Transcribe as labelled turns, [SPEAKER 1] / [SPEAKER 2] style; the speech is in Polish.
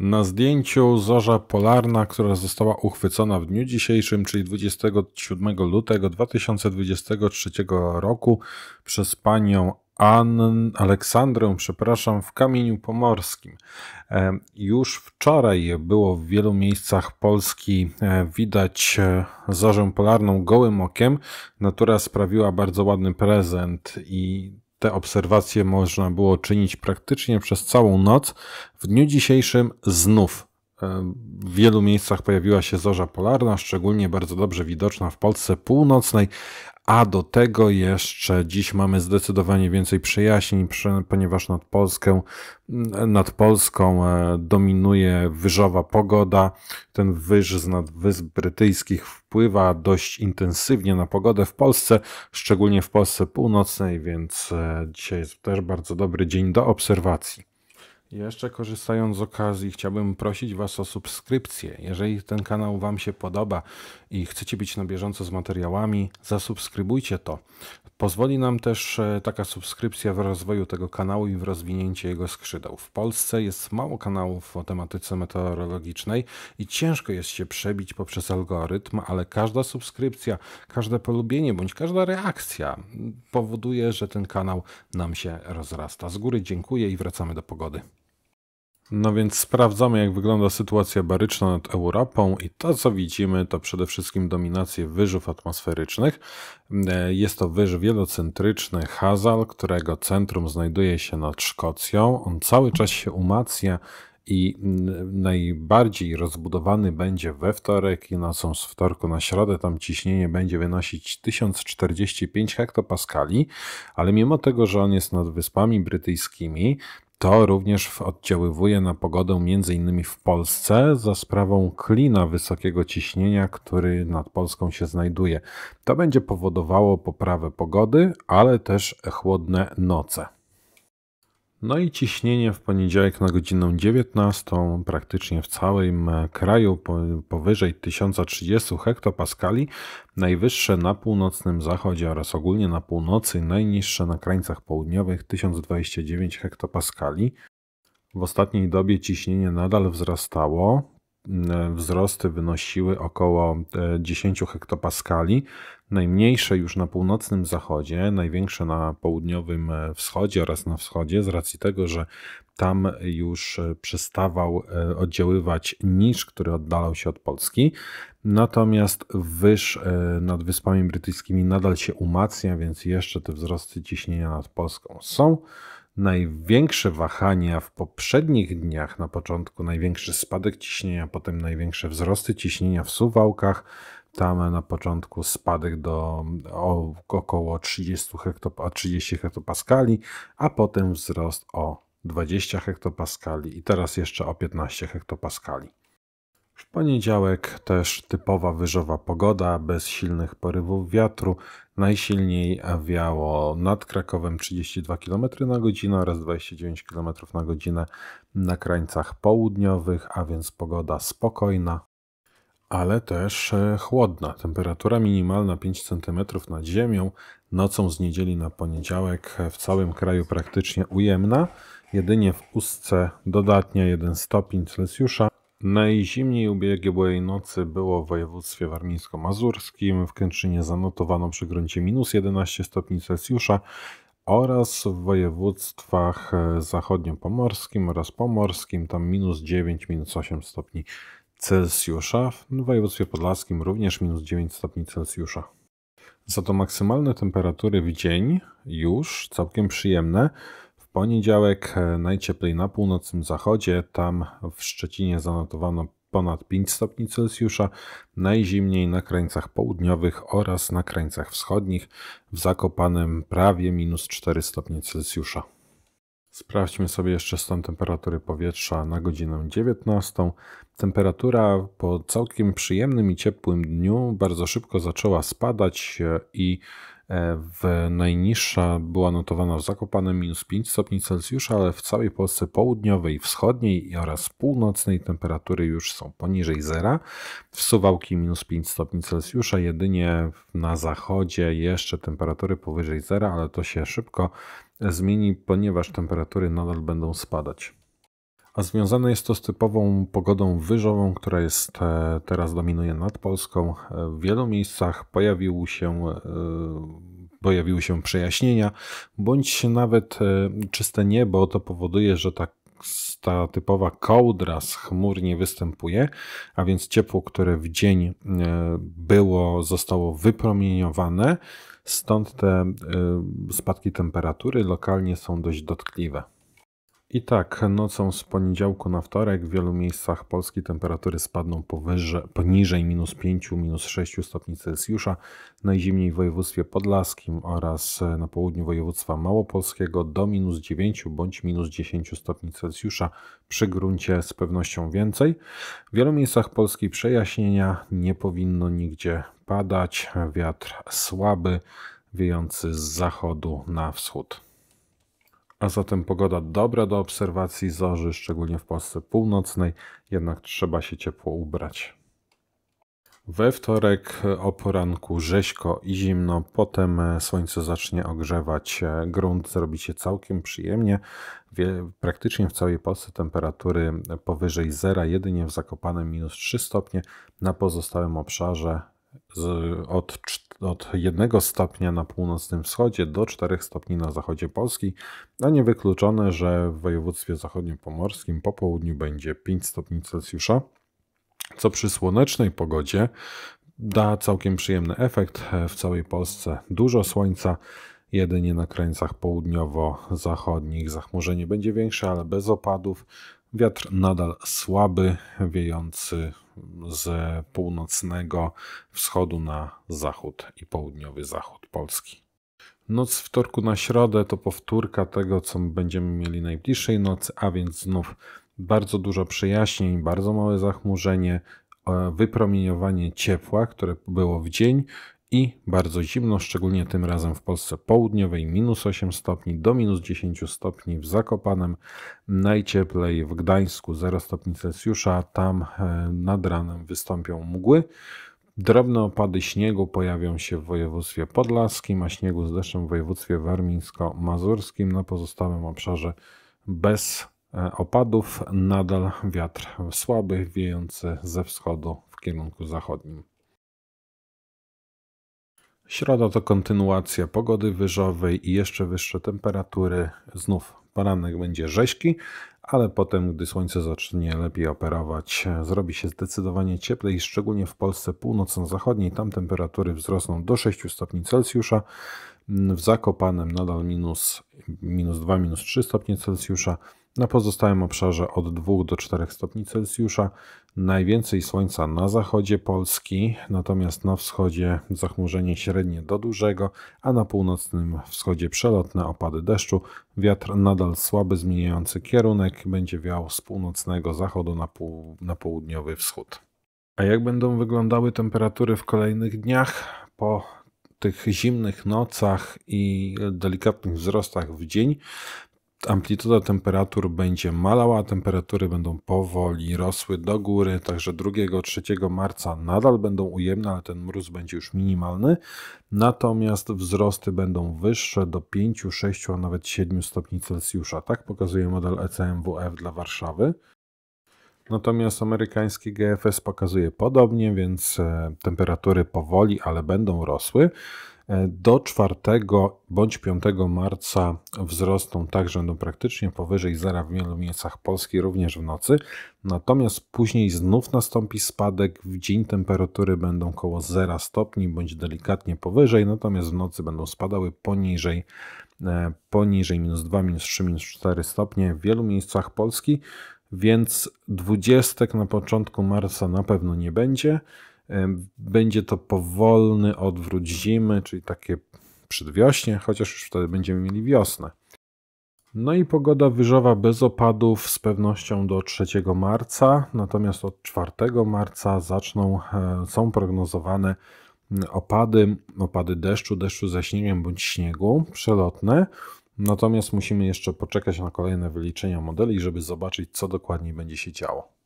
[SPEAKER 1] Na zdjęciu zorza polarna, która została uchwycona w dniu dzisiejszym, czyli 27 lutego 2023 roku przez panią Ann, Aleksandrę, przepraszam, w Kamieniu Pomorskim. E, już wczoraj było w wielu miejscach Polski e, widać e, zorzę polarną gołym okiem. Natura sprawiła bardzo ładny prezent i te obserwacje można było czynić praktycznie przez całą noc. W dniu dzisiejszym znów e, w wielu miejscach pojawiła się zorza polarna, szczególnie bardzo dobrze widoczna w Polsce północnej, a do tego jeszcze dziś mamy zdecydowanie więcej przyjaźni, ponieważ nad, Polskę, mm, nad Polską e, dominuje wyżowa pogoda. Ten wyż z nadwysp brytyjskich wpływa dość intensywnie na pogodę w Polsce, szczególnie w Polsce północnej, więc e, dzisiaj jest też bardzo dobry dzień do obserwacji. Jeszcze korzystając z okazji, chciałbym prosić Was o subskrypcję. Jeżeli ten kanał Wam się podoba i chcecie być na bieżąco z materiałami, zasubskrybujcie to. Pozwoli nam też e, taka subskrypcja w rozwoju tego kanału i w rozwinięcie jego skrzydeł. W Polsce jest mało kanałów o tematyce meteorologicznej i ciężko jest się przebić poprzez algorytm, ale każda subskrypcja, każde polubienie bądź każda reakcja powoduje, że ten kanał nam się rozrasta. Z góry dziękuję i wracamy do pogody. No więc sprawdzamy, jak wygląda sytuacja baryczna nad Europą i to, co widzimy, to przede wszystkim dominację wyżów atmosferycznych. E, jest to wyż wielocentryczny Hazal, którego centrum znajduje się nad Szkocją. On cały czas się umacnia i najbardziej rozbudowany będzie we wtorek i nocą z wtorku na środę. Tam ciśnienie będzie wynosić 1045 hektopaskali, ale mimo tego, że on jest nad Wyspami Brytyjskimi, to również oddziaływuje na pogodę m.in. w Polsce za sprawą klina wysokiego ciśnienia, który nad Polską się znajduje. To będzie powodowało poprawę pogody, ale też chłodne noce. No i ciśnienie w poniedziałek na godzinę 19 praktycznie w całym e, kraju powyżej 1030 hektopaskali, najwyższe na północnym zachodzie oraz ogólnie na północy, najniższe na krańcach południowych 1029 hektopaskali. W ostatniej dobie ciśnienie nadal wzrastało, E, wzrosty wynosiły około 10 e, hektopaskali, najmniejsze już na północnym zachodzie, największe na południowym e, wschodzie oraz na wschodzie, z racji tego, że tam już przestawał oddziaływać niż, który oddalał się od Polski. Natomiast wyż nad Wyspami Brytyjskimi nadal się umacnia, więc jeszcze te wzrosty ciśnienia nad Polską są największe wahania w poprzednich dniach, na początku największy spadek ciśnienia, potem największe wzrosty ciśnienia w suwałkach, tam na początku spadek do około 30 hektop 30 hektopaskali, a potem wzrost o 20 hektopaskali i teraz jeszcze o 15 hektopaskali. W poniedziałek też typowa wyżowa pogoda, bez silnych porywów wiatru. Najsilniej wiało nad Krakowem 32 km na godzinę oraz 29 km na godzinę na krańcach południowych, a więc pogoda spokojna, ale też e, chłodna. Temperatura minimalna 5 cm nad ziemią, nocą z niedzieli na poniedziałek e, w całym kraju praktycznie ujemna. Jedynie w Ustce dodatnia 1 stopień Celsjusza, Najzimniej ubiegłej nocy było w województwie warmińsko-mazurskim. W Kętrzynie zanotowano przy gruncie minus 11 stopni Celsjusza oraz w województwach e, zachodniopomorskim oraz pomorskim tam minus 9, minus 8 stopni Celsjusza. W województwie podlaskim również minus 9 stopni Celsjusza. Za to maksymalne temperatury w dzień już całkiem przyjemne poniedziałek e, najcieplej na północnym zachodzie, tam w Szczecinie zanotowano ponad 5 stopni Celsjusza, najzimniej na krańcach południowych oraz na krańcach wschodnich, w Zakopanem prawie minus 4 stopnie Celsjusza. Sprawdźmy sobie jeszcze stan temperatury powietrza na godzinę 19. Temperatura po całkiem przyjemnym i ciepłym dniu bardzo szybko zaczęła spadać e, i e, w najniższa była notowana w Zakopanem minus 5 stopni Celsjusza, ale w całej Polsce południowej, wschodniej oraz północnej temperatury już są poniżej zera. W Suwałki minus 5 stopni Celsjusza, jedynie na zachodzie jeszcze temperatury powyżej zera, ale to się szybko zmieni, ponieważ temperatury nadal będą spadać a związane jest to z typową pogodą wyżową, która jest e, teraz dominuje nad Polską. E, w wielu miejscach pojawił się, e, pojawiły się przejaśnienia, bądź nawet czyste niebo. To powoduje, że tak ta typowa kołdra z chmur nie występuje, a więc ciepło, które w dzień było, zostało wypromieniowane, stąd te spadki temperatury lokalnie są dość dotkliwe. I tak, nocą z poniedziałku na wtorek w wielu miejscach Polski temperatury spadną powyżej, poniżej minus 5, minus 6 stopni Celsjusza. Najzimniej w województwie podlaskim oraz e, na południu województwa małopolskiego do minus 9 bądź minus 10 stopni Celsjusza. Przy gruncie z pewnością więcej. W wielu miejscach Polski przejaśnienia nie powinno nigdzie padać. Wiatr słaby, wiejący z zachodu na wschód. A zatem pogoda dobra do obserwacji zorzy, szczególnie w Polsce północnej, jednak trzeba się ciepło ubrać. We wtorek o poranku rzeźko i zimno, potem słońce zacznie ogrzewać grunt, zrobi się całkiem przyjemnie. praktycznie w całej Polsce temperatury powyżej zera, jedynie w Zakopanem minus 3 stopnie, na pozostałym obszarze z, od, od 1 stopnia na północnym wschodzie do 4 stopni na zachodzie Polski, a niewykluczone, że w województwie zachodniopomorskim po południu będzie 5 stopni Celsjusza, co przy słonecznej pogodzie da całkiem przyjemny efekt. W całej Polsce dużo słońca, jedynie na krańcach południowo-zachodnich zachmurzenie będzie większe, ale bez opadów. Wiatr nadal słaby, wiejący z północnego wschodu na zachód i południowy zachód Polski. Noc wtorku na środę to powtórka tego, co będziemy mieli najbliższej nocy, a więc znów bardzo dużo przejaśnień, bardzo małe zachmurzenie, e, wypromieniowanie ciepła, które było w dzień i bardzo zimno, szczególnie tym razem w Polsce południowej, minus 8 stopni do minus 10 stopni w Zakopanem, najcieplej w Gdańsku 0 stopni Celsjusza, tam e, nad ranem wystąpią mgły. Drobne opady śniegu pojawią się w województwie podlaskim, a śniegu z deszczem w województwie warmińsko-mazurskim. Na pozostałym obszarze bez e, opadów nadal wiatr słaby, wiejący ze wschodu w kierunku zachodnim. Środa to kontynuacja pogody wyżowej i jeszcze wyższe temperatury. Znów poranek będzie rzeźki, ale potem, gdy słońce zacznie lepiej operować, zrobi się zdecydowanie cieplej, szczególnie w Polsce północno-zachodniej. Tam temperatury wzrosną do 6 stopni Celsjusza, w Zakopanem nadal minus, minus 2, minus 3 stopnie Celsjusza. Na pozostałym obszarze od 2 do 4 stopni Celsjusza. Najwięcej słońca na zachodzie Polski, natomiast na wschodzie zachmurzenie średnie do dużego, a na północnym wschodzie przelotne opady deszczu. Wiatr nadal słaby, zmieniający kierunek, będzie wiał z północnego zachodu na, pół, na południowy wschód. A jak będą wyglądały temperatury w kolejnych dniach? Po tych zimnych nocach i delikatnych wzrostach w dzień amplituda temperatur będzie malała, temperatury będą powoli rosły do góry, także 2-3 marca nadal będą ujemne, ale ten mróz będzie już minimalny, natomiast wzrosty będą wyższe do 5, 6, a nawet 7 stopni Celsjusza. Tak pokazuje model ECMWF dla Warszawy. Natomiast amerykański GFS pokazuje podobnie, więc e, temperatury powoli, ale będą rosły. E, do 4 bądź 5 marca wzrosną że będą no, praktycznie powyżej zera w wielu miejscach Polski, również w nocy. Natomiast później znów nastąpi spadek. W dzień temperatury będą około 0 stopni bądź delikatnie powyżej, natomiast w nocy będą spadały poniżej e, poniżej minus 2, minus 3, minus 4 stopnie w wielu miejscach Polski więc dwudziestek na początku marca na pewno nie będzie. Będzie to powolny odwrót zimy, czyli takie przedwiośnie, chociaż już wtedy będziemy mieli wiosnę. No i pogoda wyżowa bez opadów z pewnością do 3 marca, natomiast od 4 marca zaczną, e, są prognozowane mm, opady, opady deszczu, deszczu ze śniegiem bądź śniegu przelotne. Natomiast musimy jeszcze poczekać na kolejne wyliczenia modeli, żeby zobaczyć, co dokładnie będzie się działo.